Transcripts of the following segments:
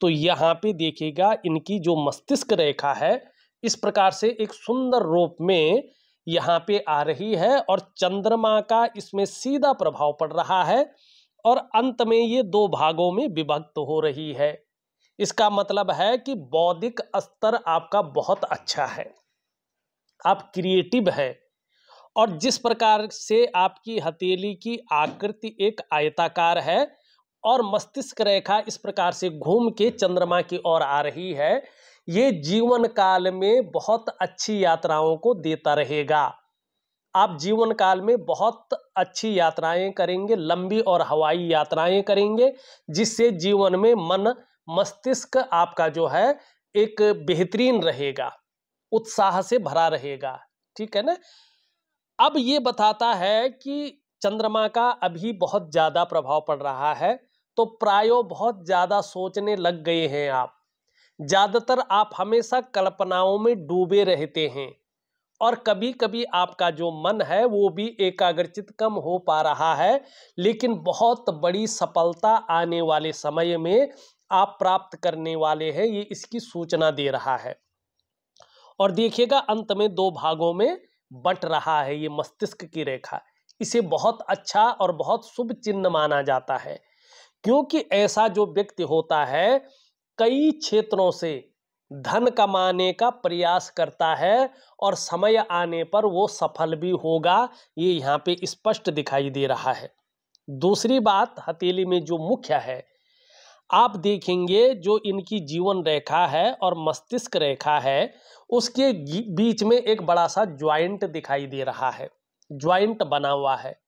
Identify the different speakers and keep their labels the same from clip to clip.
Speaker 1: तो यहाँ पे देखिएगा इनकी जो मस्तिष्क रेखा है इस प्रकार से एक सुंदर रूप में यहाँ पे आ रही है और चंद्रमा का इसमें सीधा प्रभाव पड़ रहा है और अंत में ये दो भागों में विभक्त हो रही है इसका मतलब है कि बौद्धिक स्तर आपका बहुत अच्छा है आप क्रिएटिव है और जिस प्रकार से आपकी हथेली की आकृति एक आयताकार है और मस्तिष्क रेखा इस प्रकार से घूम के चंद्रमा की ओर आ रही है ये जीवन काल में बहुत अच्छी यात्राओं को देता रहेगा आप जीवन काल में बहुत अच्छी यात्राएं करेंगे लंबी और हवाई यात्राएं करेंगे जिससे जीवन में मन मस्तिष्क आपका जो है एक बेहतरीन रहेगा उत्साह से भरा रहेगा ठीक है ना अब ये बताता है कि चंद्रमा का अभी बहुत ज़्यादा प्रभाव पड़ रहा है तो प्रायो बहुत ज़्यादा सोचने लग गए हैं आप ज़्यादातर आप हमेशा कल्पनाओं में डूबे रहते हैं और कभी कभी आपका जो मन है वो भी एकाग्रचित कम हो पा रहा है लेकिन बहुत बड़ी सफलता आने वाले समय में आप प्राप्त करने वाले हैं ये इसकी सूचना दे रहा है और देखिएगा अंत में दो भागों में बट रहा है ये मस्तिष्क की रेखा इसे बहुत अच्छा और बहुत शुभ चिन्ह माना जाता है क्योंकि ऐसा जो व्यक्ति होता है कई क्षेत्रों से धन कमाने का प्रयास करता है और समय आने पर वो सफल भी होगा ये यहाँ पे स्पष्ट दिखाई दे रहा है दूसरी बात हथेली में जो मुख्य है आप देखेंगे जो इनकी जीवन रेखा है और मस्तिष्क रेखा है उसके बीच में एक बड़ा सा ज्वाइंट दिखाई दे रहा है ज्वाइंट बना हुआ है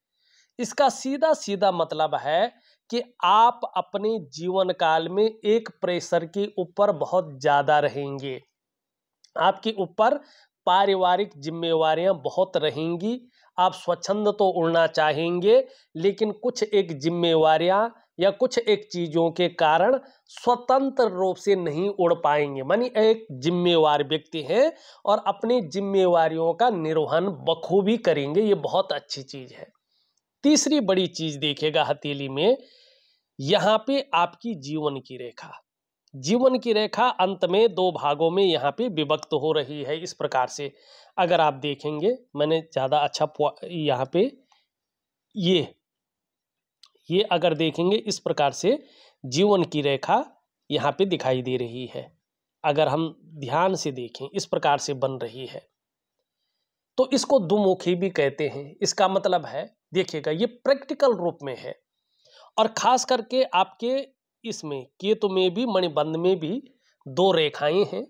Speaker 1: इसका सीधा सीधा मतलब है कि आप अपने जीवन काल में एक प्रेशर के ऊपर बहुत ज़्यादा रहेंगे आपके ऊपर पारिवारिक जिम्मेवारियां बहुत रहेंगी आप स्वच्छंद तो उड़ना चाहेंगे लेकिन कुछ एक जिम्मेवारियां या कुछ एक चीज़ों के कारण स्वतंत्र रूप से नहीं उड़ पाएंगे मानी एक जिम्मेवार व्यक्ति हैं और अपनी जिम्मेवारियों का निर्वहन बखूबी करेंगे ये बहुत अच्छी चीज़ है तीसरी बड़ी चीज़ देखेगा हथेली में यहाँ पे आपकी जीवन की रेखा जीवन की रेखा अंत में दो भागों में यहाँ पे विभक्त हो रही है इस प्रकार से अगर आप देखेंगे मैंने ज़्यादा अच्छा यहाँ पे ये ये अगर देखेंगे इस प्रकार से जीवन की रेखा यहाँ पे दिखाई दे रही है अगर हम ध्यान से देखें इस प्रकार से बन रही है तो इसको दुमुखी भी कहते हैं इसका मतलब है देखिएगा ये प्रैक्टिकल रूप में है और खास करके आपके इसमें केतु में भी मणिबंध में भी दो रेखाएं हैं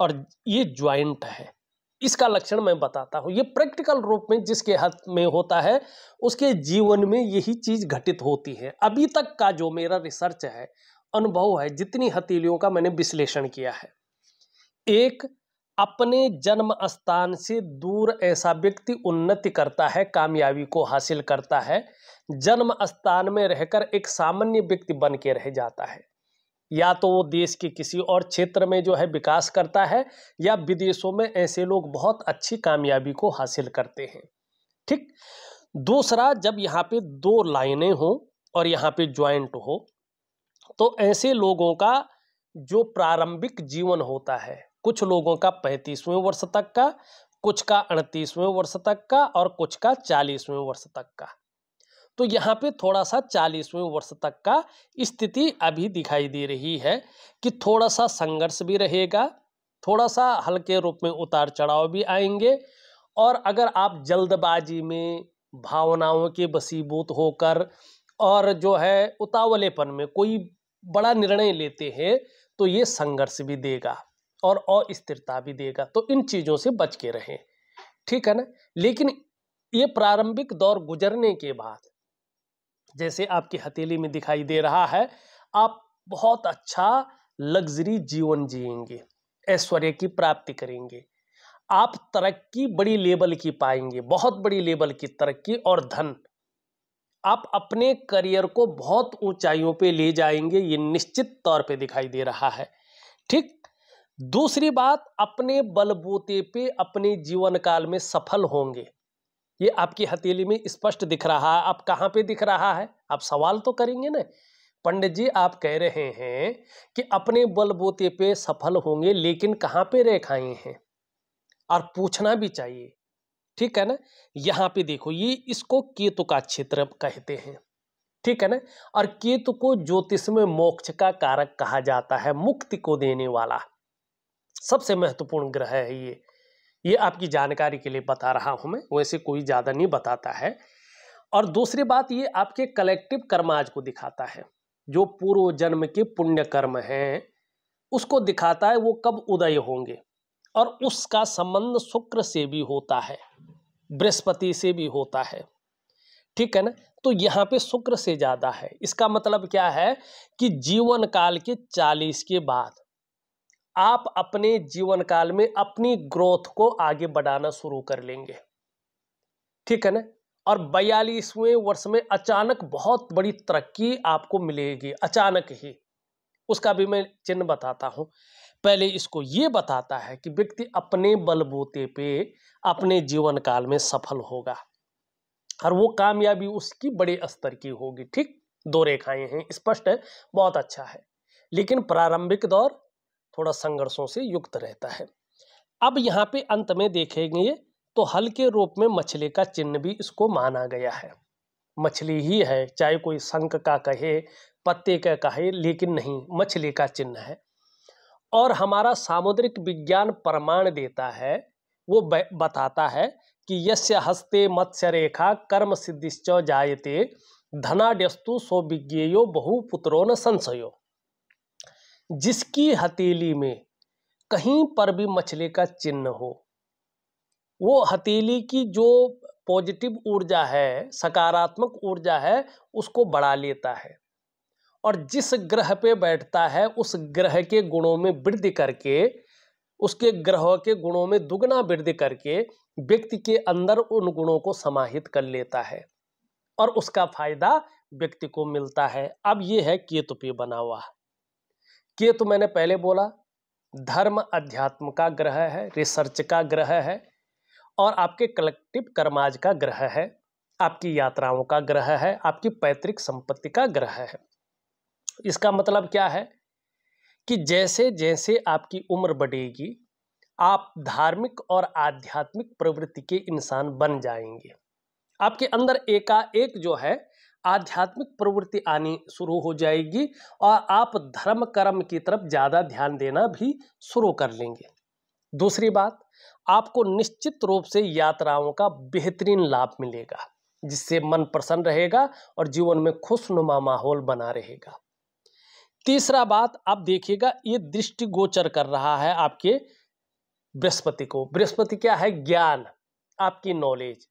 Speaker 1: और ये ज्वाइंट है इसका लक्षण मैं बताता हूँ ये प्रैक्टिकल रूप में जिसके हाथ में होता है उसके जीवन में यही चीज़ घटित होती है अभी तक का जो मेरा रिसर्च है अनुभव है जितनी हथेलियों का मैंने विश्लेषण किया है एक अपने जन्म स्थान से दूर ऐसा व्यक्ति उन्नति करता है कामयाबी को हासिल करता है जन्म स्थान में रहकर एक सामान्य व्यक्ति बन के रह जाता है या तो वो देश के किसी और क्षेत्र में जो है विकास करता है या विदेशों में ऐसे लोग बहुत अच्छी कामयाबी को हासिल करते हैं ठीक दूसरा जब यहाँ पे दो लाइनें हों और यहाँ पे ज्वाइंट हो तो ऐसे लोगों का जो प्रारंभिक जीवन होता है कुछ लोगों का पैंतीसवें वर्ष तक का कुछ का अड़तीसवें वर्ष तक का और कुछ का चालीसवें वर्ष तक का तो यहाँ पे थोड़ा सा चालीसवें वर्ष तक का स्थिति अभी दिखाई दे रही है कि थोड़ा सा संघर्ष भी रहेगा थोड़ा सा हल्के रूप में उतार चढ़ाव भी आएंगे और अगर आप जल्दबाजी में भावनाओं के बसीबूत होकर और जो है उतावलेपन में कोई बड़ा निर्णय लेते हैं तो ये संघर्ष भी देगा और अस्थिरता भी देगा तो इन चीज़ों से बच के रहें ठीक है ना लेकिन ये प्रारंभिक दौर गुजरने के बाद जैसे आपकी हथेली में दिखाई दे रहा है आप बहुत अच्छा लग्जरी जीवन जिएंगे ऐश्वर्य की प्राप्ति करेंगे आप तरक्की बड़ी लेवल की पाएंगे बहुत बड़ी लेवल की तरक्की और धन आप अपने करियर को बहुत ऊंचाइयों पे ले जाएंगे ये निश्चित तौर पे दिखाई दे रहा है ठीक दूसरी बात अपने बलबूते पे अपने जीवन काल में सफल होंगे ये आपकी हथेली में स्पष्ट दिख रहा है आप कहाँ पे दिख रहा है आप सवाल तो करेंगे ना पंडित जी आप कह रहे हैं कि अपने बोते पे सफल होंगे लेकिन कहाँ पे रेखाएं हैं और पूछना भी चाहिए ठीक है ना यहाँ पे देखो ये इसको केतु का क्षेत्र कहते हैं ठीक है ना और केतु को ज्योतिष में मोक्ष का कारक कहा जाता है मुक्ति को देने वाला सबसे महत्वपूर्ण ग्रह है ये ये आपकी जानकारी के लिए बता रहा हूँ मैं वैसे कोई ज़्यादा नहीं बताता है और दूसरी बात ये आपके कलेक्टिव कर्माज को दिखाता है जो पूर्व जन्म के पुण्य कर्म हैं उसको दिखाता है वो कब उदय होंगे और उसका संबंध शुक्र से भी होता है बृहस्पति से भी होता है ठीक है ना तो यहाँ पे शुक्र से ज़्यादा है इसका मतलब क्या है कि जीवन काल के चालीस के बाद आप अपने जीवन काल में अपनी ग्रोथ को आगे बढ़ाना शुरू कर लेंगे ठीक है ना और बयालीसवें वर्ष में अचानक बहुत बड़ी तरक्की आपको मिलेगी अचानक ही उसका भी मैं चिन्ह बताता हूँ पहले इसको ये बताता है कि व्यक्ति अपने बलबूते पे अपने जीवन काल में सफल होगा और वो कामयाबी उसकी बड़े स्तर की होगी ठीक दो रेखाएं हैं स्पष्ट है बहुत अच्छा है लेकिन प्रारंभिक दौर थोड़ा संघर्षों से युक्त रहता है अब यहाँ पे अंत में देखेंगे तो हल के रूप में मछली का चिन्ह भी इसको माना गया है मछली ही है चाहे कोई शंख का कहे पत्ते का कहे लेकिन नहीं मछली का चिन्ह है और हमारा सामुद्रिक विज्ञान प्रमाण देता है वो बताता है कि यस्य हस्ते मत्स्य रेखा कर्म सिद्धिश्च जायते धनाड्यस्तु विज्ञेयो बहुपुत्रो न संशयो जिसकी हथेली में कहीं पर भी मछली का चिन्ह हो वो हथेली की जो पॉजिटिव ऊर्जा है सकारात्मक ऊर्जा है उसको बढ़ा लेता है और जिस ग्रह पे बैठता है उस ग्रह के गुणों में वृद्धि करके उसके ग्रह के गुणों में दुगना वृद्धि करके व्यक्ति के अंदर उन गुणों को समाहित कर लेता है और उसका फायदा व्यक्ति को मिलता है अब ये है केतु पे बना हुआ के तो मैंने पहले बोला धर्म अध्यात्म का ग्रह है रिसर्च का ग्रह है और आपके कलेक्टिव कर्माज का ग्रह है आपकी यात्राओं का ग्रह है आपकी पैतृक संपत्ति का ग्रह है इसका मतलब क्या है कि जैसे जैसे आपकी उम्र बढ़ेगी आप धार्मिक और आध्यात्मिक प्रवृत्ति के इंसान बन जाएंगे आपके अंदर एकाएक जो है आध्यात्मिक प्रवृत्ति आनी शुरू हो जाएगी और आप धर्म कर्म की तरफ ज़्यादा ध्यान देना भी शुरू कर लेंगे दूसरी बात आपको निश्चित रूप से यात्राओं का बेहतरीन लाभ मिलेगा जिससे मन प्रसन्न रहेगा और जीवन में खुशनुमा माहौल बना रहेगा तीसरा बात आप देखिएगा ये दृष्टिगोचर कर रहा है आपके बृहस्पति को बृहस्पति क्या है ज्ञान आपकी नॉलेज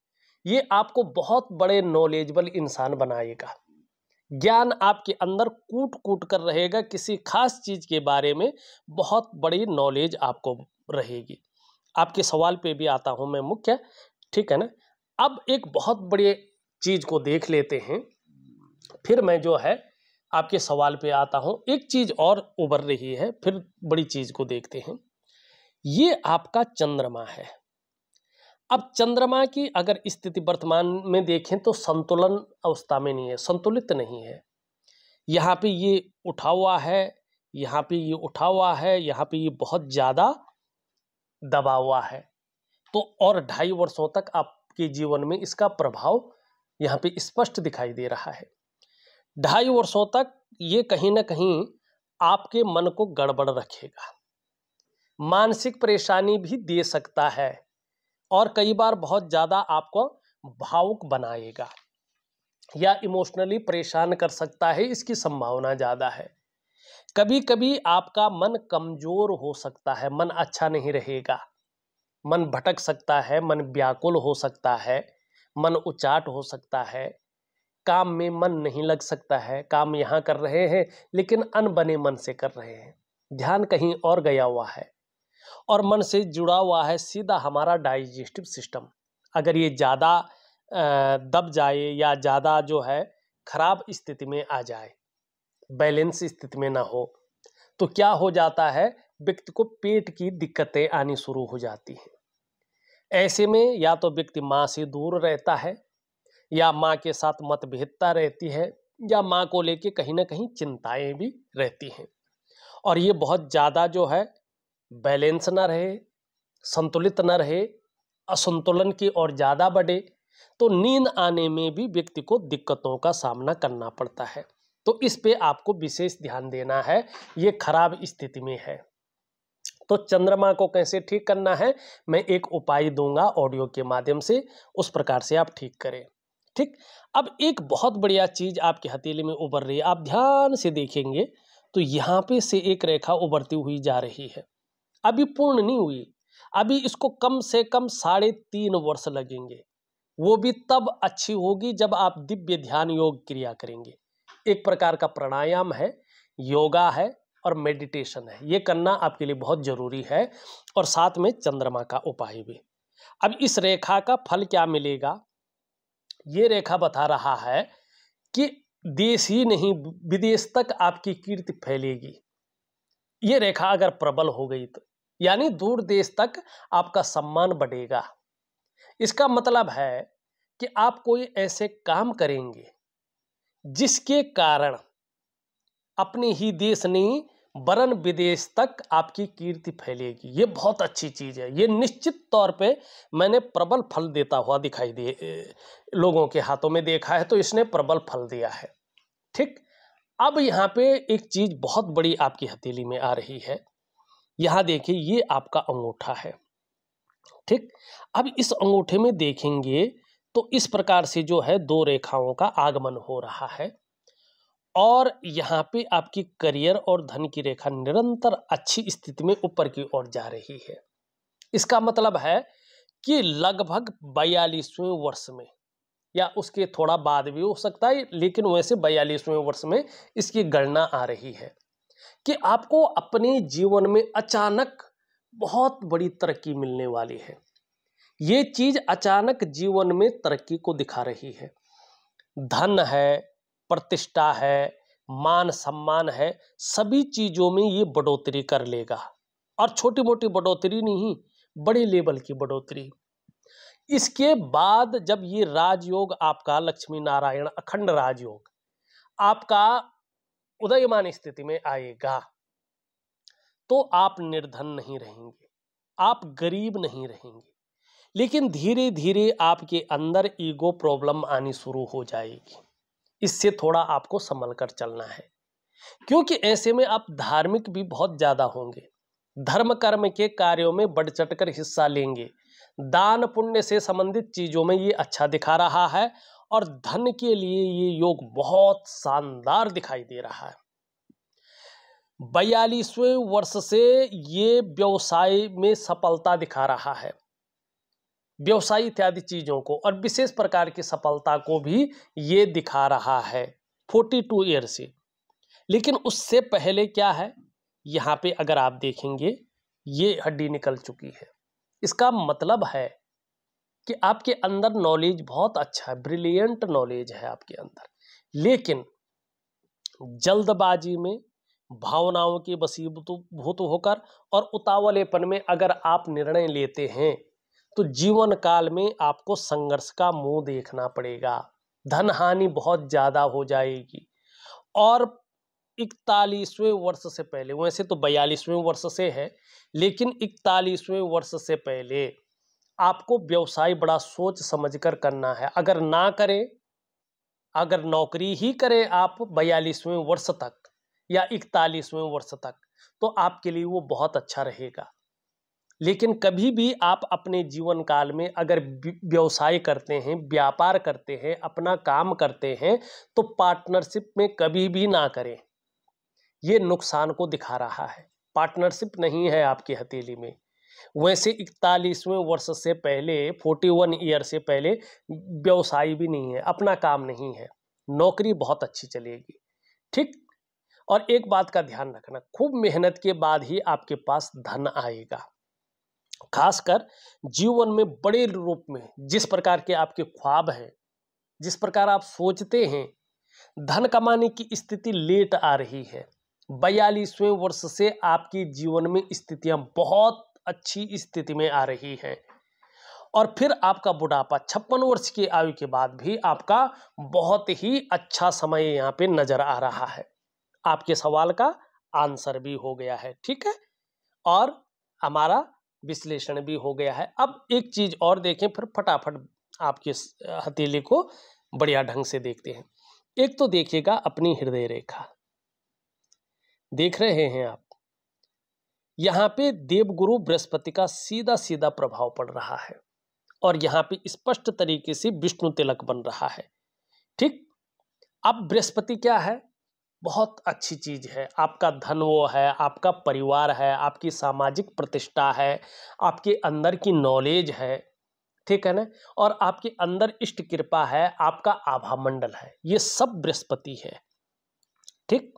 Speaker 1: ये आपको बहुत बड़े नॉलेजबल इंसान बनाएगा ज्ञान आपके अंदर कूट कूट कर रहेगा किसी खास चीज़ के बारे में बहुत बड़ी नॉलेज आपको रहेगी आपके सवाल पे भी आता हूँ मैं मुख्य ठीक है ना अब एक बहुत बड़ी चीज़ को देख लेते हैं फिर मैं जो है आपके सवाल पे आता हूँ एक चीज़ और उभर रही है फिर बड़ी चीज़ को देखते हैं ये आपका चंद्रमा है अब चंद्रमा की अगर स्थिति वर्तमान में देखें तो संतुलन अवस्था में नहीं है संतुलित नहीं है यहाँ पे ये उठा हुआ है यहाँ पे ये उठा हुआ है यहाँ पे ये बहुत ज़्यादा दबा हुआ है तो और ढाई वर्षों तक आपके जीवन में इसका प्रभाव यहाँ पे स्पष्ट दिखाई दे रहा है ढाई वर्षों तक ये कहीं ना कहीं आपके मन को गड़बड़ रखेगा मानसिक परेशानी भी दे सकता है और कई बार बहुत ज़्यादा आपको भावुक बनाएगा या इमोशनली परेशान कर सकता है इसकी संभावना ज़्यादा है कभी कभी आपका मन कमज़ोर हो सकता है मन अच्छा नहीं रहेगा मन भटक सकता है मन व्याकुल हो सकता है मन उचाट हो सकता है काम में मन नहीं लग सकता है काम यहाँ कर रहे हैं लेकिन अनबने मन से कर रहे हैं ध्यान कहीं और गया हुआ है और मन से जुड़ा हुआ है सीधा हमारा डाइजेस्टिव सिस्टम अगर ये ज़्यादा दब जाए या ज़्यादा जो है खराब स्थिति में आ जाए बैलेंस स्थिति में ना हो तो क्या हो जाता है व्यक्ति को पेट की दिक्कतें आनी शुरू हो जाती हैं ऐसे में या तो व्यक्ति माँ से दूर रहता है या माँ के साथ मतभेदता रहती है या माँ को लेके कहीं ना कहीं चिंताएं भी रहती हैं और ये बहुत ज़्यादा जो है बैलेंस ना रहे संतुलित ना रहे असंतुलन की ओर ज़्यादा बढ़े तो नींद आने में भी व्यक्ति को दिक्कतों का सामना करना पड़ता है तो इस पे आपको विशेष ध्यान देना है ये खराब स्थिति में है तो चंद्रमा को कैसे ठीक करना है मैं एक उपाय दूंगा ऑडियो के माध्यम से उस प्रकार से आप ठीक करें ठीक अब एक बहुत बढ़िया चीज़ आपकी हथेली में उभर रही है आप ध्यान से देखेंगे तो यहाँ पे से एक रेखा उभरती हुई जा रही है अभी पूर्ण नहीं हुई अभी इसको कम से कम साढ़े तीन वर्ष लगेंगे वो भी तब अच्छी होगी जब आप दिव्य ध्यान योग क्रिया करेंगे एक प्रकार का प्राणायाम है योगा है और मेडिटेशन है ये करना आपके लिए बहुत ज़रूरी है और साथ में चंद्रमा का उपाय भी अब इस रेखा का फल क्या मिलेगा ये रेखा बता रहा है कि देश ही नहीं विदेश तक आपकी कीर्ति फैलेगी ये रेखा अगर प्रबल हो गई तो यानी दूर देश तक आपका सम्मान बढ़ेगा इसका मतलब है कि आप कोई ऐसे काम करेंगे जिसके कारण अपने ही देश ने वरन विदेश तक आपकी कीर्ति फैलेगी ये बहुत अच्छी चीज़ है ये निश्चित तौर पे मैंने प्रबल फल देता हुआ दिखाई दे लोगों के हाथों में देखा है तो इसने प्रबल फल दिया है ठीक अब यहाँ पे एक चीज़ बहुत बड़ी आपकी हथेली में आ रही है यहाँ देखिए ये आपका अंगूठा है ठीक अब इस अंगूठे में देखेंगे तो इस प्रकार से जो है दो रेखाओं का आगमन हो रहा है और यहाँ पे आपकी करियर और धन की रेखा निरंतर अच्छी स्थिति में ऊपर की ओर जा रही है इसका मतलब है कि लगभग बयालीसवें वर्ष में या उसके थोड़ा बाद भी हो सकता है लेकिन वैसे बयालीसवें वर्ष में इसकी गणना आ रही है कि आपको अपने जीवन में अचानक बहुत बड़ी तरक्की मिलने वाली है ये चीज अचानक जीवन में तरक्की को दिखा रही है धन है प्रतिष्ठा है मान सम्मान है सभी चीज़ों में ये बढ़ोतरी कर लेगा और छोटी मोटी बढ़ोतरी नहीं बड़े लेवल की बढ़ोतरी इसके बाद जब ये राजयोग आपका लक्ष्मी नारायण अखंड राजयोग आपका उदयमान स्थिति में आएगा तो आप निर्धन नहीं रहेंगे आप गरीब नहीं रहेंगे लेकिन धीरे धीरे आपके अंदर ईगो प्रॉब्लम आनी शुरू हो जाएगी इससे थोड़ा आपको संभल कर चलना है क्योंकि ऐसे में आप धार्मिक भी बहुत ज़्यादा होंगे धर्म कर्म के कार्यों में बढ़ चढ़ कर हिस्सा लेंगे दान पुण्य से संबंधित चीज़ों में ये अच्छा दिखा रहा है और धन के लिए ये योग बहुत शानदार दिखाई दे रहा है बयालीसवें वर्ष से ये व्यवसाय में सफलता दिखा रहा है व्यवसाय इत्यादि चीज़ों को और विशेष प्रकार की सफलता को भी ये दिखा रहा है फोर्टी टू ईयर से लेकिन उससे पहले क्या है यहाँ पे अगर आप देखेंगे ये हड्डी निकल चुकी है इसका मतलब है कि आपके अंदर नॉलेज बहुत अच्छा है ब्रिलियंट नॉलेज है आपके अंदर लेकिन जल्दबाजी में भावनाओं के वसीभूत होकर और उतावलेपन में अगर आप निर्णय लेते हैं तो जीवन काल में आपको संघर्ष का मुंह देखना पड़ेगा धन हानि बहुत ज़्यादा हो जाएगी और इकतालीसवें वर्ष से पहले वैसे तो बयालीसवें वर्ष से है लेकिन इकतालीसवें वर्ष से पहले आपको व्यवसाय बड़ा सोच समझकर करना है अगर ना करें अगर नौकरी ही करें आप बयालीसवें वर्ष तक या इकतालीसवें वर्ष तक तो आपके लिए वो बहुत अच्छा रहेगा लेकिन कभी भी आप अपने जीवन काल में अगर व्यवसाय करते हैं व्यापार करते हैं अपना काम करते हैं तो पार्टनरशिप में कभी भी ना करें ये नुकसान को दिखा रहा है पार्टनरशिप नहीं है आपकी हथेली में वैसे इकतालीसवें वर्ष से पहले फोर्टी वन ईयर से पहले व्यवसाय भी नहीं है अपना काम नहीं है नौकरी बहुत अच्छी चलेगी ठीक और एक बात का ध्यान रखना खूब मेहनत के बाद ही आपके पास धन आएगा खासकर जीवन में बड़े रूप में जिस प्रकार के आपके ख्वाब हैं जिस प्रकार आप सोचते हैं धन कमाने की स्थिति लेट आ रही है बयालीसवें वर्ष से आपके जीवन में स्थितियां बहुत अच्छी स्थिति में आ रही है और फिर आपका बुढ़ापा छप्पन वर्ष की आयु के बाद भी आपका बहुत ही अच्छा समय यहाँ पे नज़र आ रहा है आपके सवाल का आंसर भी हो गया है ठीक है और हमारा विश्लेषण भी हो गया है अब एक चीज़ और देखें फिर फटाफट आपके हथेली को बढ़िया ढंग से देखते हैं एक तो देखिएगा अपनी हृदय रेखा देख रहे हैं आप यहाँ पे देवगुरु बृहस्पति का सीधा सीधा प्रभाव पड़ रहा है और यहाँ पे स्पष्ट तरीके से विष्णु तिलक बन रहा है ठीक अब बृहस्पति क्या है बहुत अच्छी चीज़ है आपका धन वो है आपका परिवार है आपकी सामाजिक प्रतिष्ठा है आपके अंदर की नॉलेज है ठीक है ना और आपके अंदर इष्ट कृपा है आपका आभा मंडल है ये सब बृहस्पति है ठीक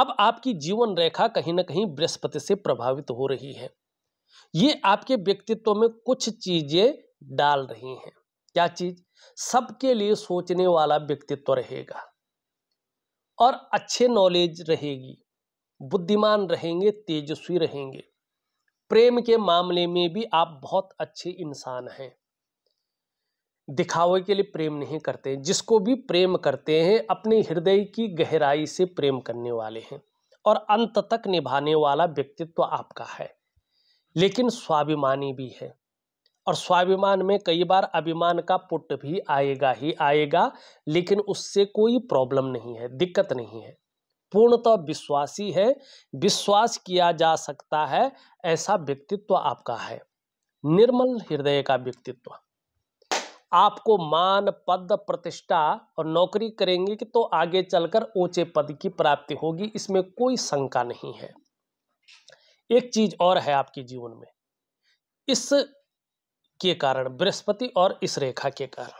Speaker 1: अब आपकी जीवन रेखा कहीं ना कहीं बृहस्पति से प्रभावित हो रही है ये आपके व्यक्तित्व में कुछ चीजें डाल रही हैं क्या चीज सबके लिए सोचने वाला व्यक्तित्व रहेगा और अच्छे नॉलेज रहेगी बुद्धिमान रहेंगे तेजस्वी रहेंगे प्रेम के मामले में भी आप बहुत अच्छे इंसान हैं दिखावे के लिए प्रेम नहीं करते हैं जिसको भी प्रेम करते हैं अपने हृदय की गहराई से प्रेम करने वाले हैं और अंत तक निभाने वाला व्यक्तित्व तो आपका है लेकिन स्वाभिमानी भी है और स्वाभिमान में कई बार अभिमान का पुट भी आएगा ही आएगा लेकिन उससे कोई प्रॉब्लम नहीं है दिक्कत नहीं है पूर्णतः तो विश्वासी है विश्वास किया जा सकता है ऐसा व्यक्तित्व तो आपका है निर्मल हृदय का व्यक्तित्व आपको मान पद प्रतिष्ठा और नौकरी करेंगे कि तो आगे चलकर ऊंचे पद की प्राप्ति होगी इसमें कोई शंका नहीं है एक चीज और है आपके जीवन में इस के कारण बृहस्पति और इस रेखा के कारण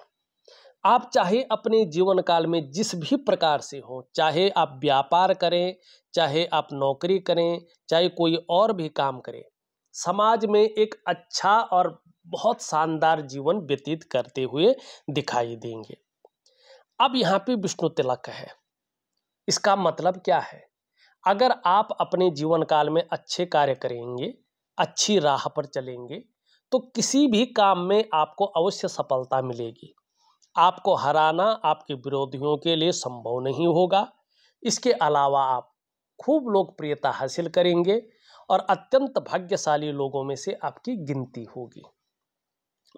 Speaker 1: आप चाहे अपने जीवन काल में जिस भी प्रकार से हो चाहे आप व्यापार करें चाहे आप नौकरी करें चाहे कोई और भी काम करें समाज में एक अच्छा और बहुत शानदार जीवन व्यतीत करते हुए दिखाई देंगे अब यहाँ पे विष्णु तिलक है इसका मतलब क्या है अगर आप अपने जीवन काल में अच्छे कार्य करेंगे अच्छी राह पर चलेंगे तो किसी भी काम में आपको अवश्य सफलता मिलेगी आपको हराना आपके विरोधियों के लिए संभव नहीं होगा इसके अलावा आप खूब लोकप्रियता हासिल करेंगे और अत्यंत भाग्यशाली लोगों में से आपकी गिनती होगी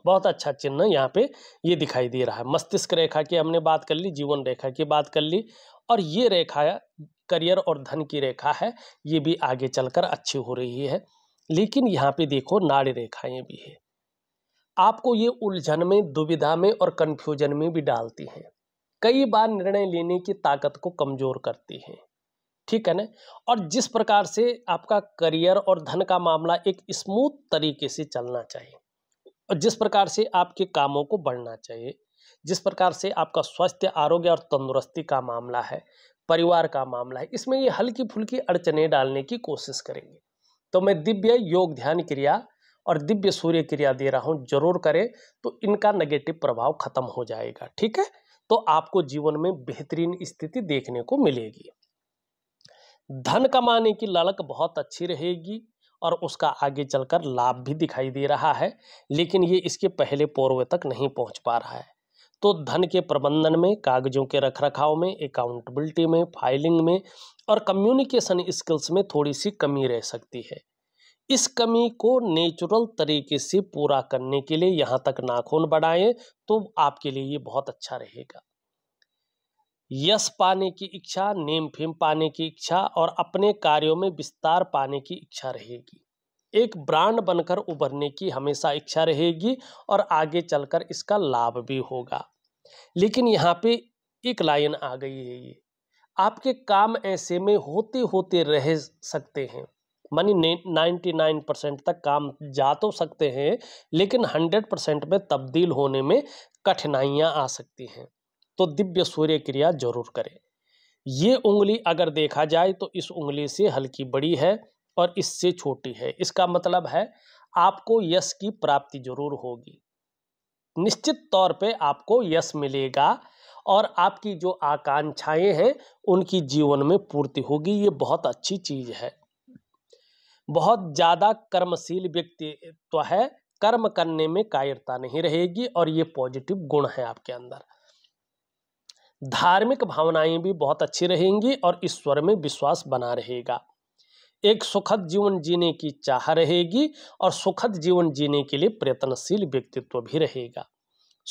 Speaker 1: बहुत अच्छा चिन्ह यहाँ पे ये दिखाई दे रहा है मस्तिष्क रेखा की हमने बात कर ली जीवन रेखा की बात कर ली और ये रेखा करियर और धन की रेखा है ये भी आगे चलकर अच्छी हो रही है लेकिन यहाँ पे देखो नाड़ी रेखाएं भी है आपको ये उलझन में दुविधा में और कन्फ्यूजन में भी डालती हैं कई बार निर्णय लेने की ताकत को कमज़ोर करती हैं ठीक है ना और जिस प्रकार से आपका करियर और धन का मामला एक स्मूथ तरीके से चलना चाहिए और जिस प्रकार से आपके कामों को बढ़ना चाहिए जिस प्रकार से आपका स्वास्थ्य आरोग्य और तंदुरुस्ती का मामला है परिवार का मामला है इसमें ये हल्की फुल्की अड़चने डालने की कोशिश करेंगे तो मैं दिव्य योग ध्यान क्रिया और दिव्य सूर्य क्रिया दे रहा हूँ जरूर करें तो इनका नेगेटिव प्रभाव खत्म हो जाएगा ठीक है तो आपको जीवन में बेहतरीन स्थिति देखने को मिलेगी धन कमाने की ललक बहुत अच्छी रहेगी और उसका आगे चलकर लाभ भी दिखाई दे रहा है लेकिन ये इसके पहले पूर्व तक नहीं पहुंच पा रहा है तो धन के प्रबंधन में कागजों के रखरखाव में अकाउंटेबिलिटी में फाइलिंग में और कम्युनिकेशन स्किल्स में थोड़ी सी कमी रह सकती है इस कमी को नेचुरल तरीके से पूरा करने के लिए यहाँ तक नाखून बढ़ाएं तो आपके लिए ये बहुत अच्छा रहेगा यश पाने की इच्छा नेम फेम पाने की इच्छा और अपने कार्यों में विस्तार पाने की इच्छा रहेगी एक ब्रांड बनकर उभरने की हमेशा इच्छा रहेगी और आगे चलकर इसका लाभ भी होगा लेकिन यहाँ पे एक लाइन आ गई है ये आपके काम ऐसे में होते होते रह सकते हैं मानी नाइन्टी नाइन परसेंट तक काम जा तो सकते हैं लेकिन हंड्रेड परसेंट में तब्दील होने में कठिनाइयाँ आ सकती हैं तो दिव्य सूर्य क्रिया जरूर करें ये उंगली अगर देखा जाए तो इस उंगली से हल्की बड़ी है और इससे छोटी है इसका मतलब है आपको यश की प्राप्ति जरूर होगी निश्चित तौर पे आपको यश मिलेगा और आपकी जो आकांक्षाएं हैं उनकी जीवन में पूर्ति होगी ये बहुत अच्छी चीज़ है बहुत ज़्यादा कर्मशील व्यक्ति तो है कर्म करने में कायरता नहीं रहेगी और ये पॉजिटिव गुण है आपके अंदर धार्मिक भावनाएं भी बहुत अच्छी रहेंगी और ईश्वर में विश्वास बना रहेगा एक सुखद जीवन जीने की चाह रहेगी और सुखद जीवन जीने के लिए प्रयत्नशील व्यक्तित्व भी रहेगा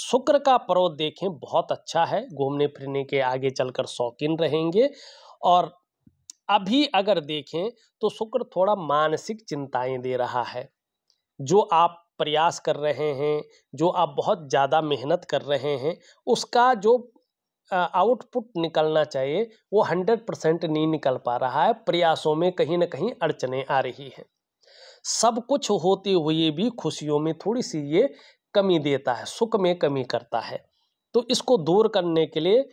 Speaker 1: शुक्र का पर्व देखें बहुत अच्छा है घूमने फिरने के आगे चलकर शौकीन रहेंगे और अभी अगर देखें तो शुक्र थोड़ा मानसिक चिंताएं दे रहा है जो आप प्रयास कर रहे हैं जो आप बहुत ज़्यादा मेहनत कर रहे हैं उसका जो आउटपुट निकलना चाहिए वो हंड्रेड परसेंट नहीं निकल पा रहा है प्रयासों में कहीं ना कहीं अड़चने आ रही हैं सब कुछ होते हुए भी खुशियों में थोड़ी सी ये कमी देता है सुख में कमी करता है तो इसको दूर करने के लिए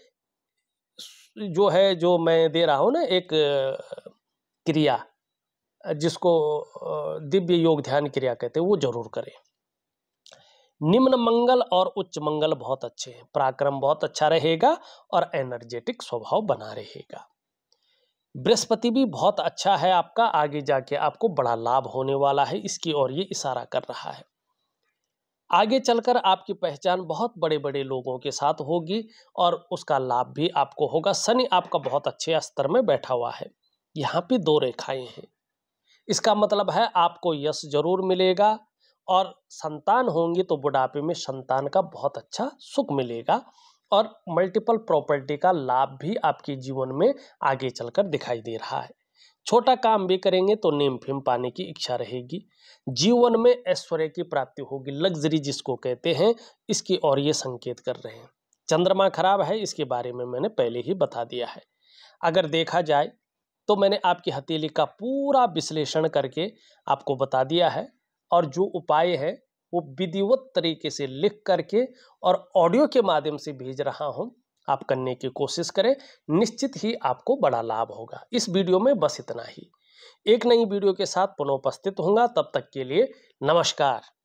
Speaker 1: जो है जो मैं दे रहा हूँ ना एक क्रिया जिसको दिव्य योग ध्यान क्रिया कहते हैं वो जरूर करें निम्न मंगल और उच्च मंगल बहुत अच्छे हैं पराक्रम बहुत अच्छा रहेगा और एनर्जेटिक स्वभाव बना रहेगा बृहस्पति भी बहुत अच्छा है आपका आगे जाके आपको बड़ा लाभ होने वाला है इसकी ओर ये इशारा कर रहा है आगे चलकर आपकी पहचान बहुत बड़े बड़े लोगों के साथ होगी और उसका लाभ भी आपको होगा शनि आपका बहुत अच्छे स्तर में बैठा हुआ है यहाँ पे दो रेखाएं हैं इसका मतलब है आपको यश जरूर मिलेगा और संतान होंगी तो बुढ़ापे में संतान का बहुत अच्छा सुख मिलेगा और मल्टीपल प्रॉपर्टी का लाभ भी आपके जीवन में आगे चलकर दिखाई दे रहा है छोटा काम भी करेंगे तो नेम फेम पाने की इच्छा रहेगी जीवन में ऐश्वर्य की प्राप्ति होगी लग्जरी जिसको कहते हैं इसकी और ये संकेत कर रहे हैं चंद्रमा खराब है इसके बारे में मैंने पहले ही बता दिया है अगर देखा जाए तो मैंने आपकी हथेली का पूरा विश्लेषण करके आपको बता दिया है और जो उपाय है वो विधिवत तरीके से लिख करके और ऑडियो के माध्यम से भेज रहा हूँ आप करने की कोशिश करें निश्चित ही आपको बड़ा लाभ होगा इस वीडियो में बस इतना ही एक नई वीडियो के साथ पुनः उपस्थित होंगे तब तक के लिए नमस्कार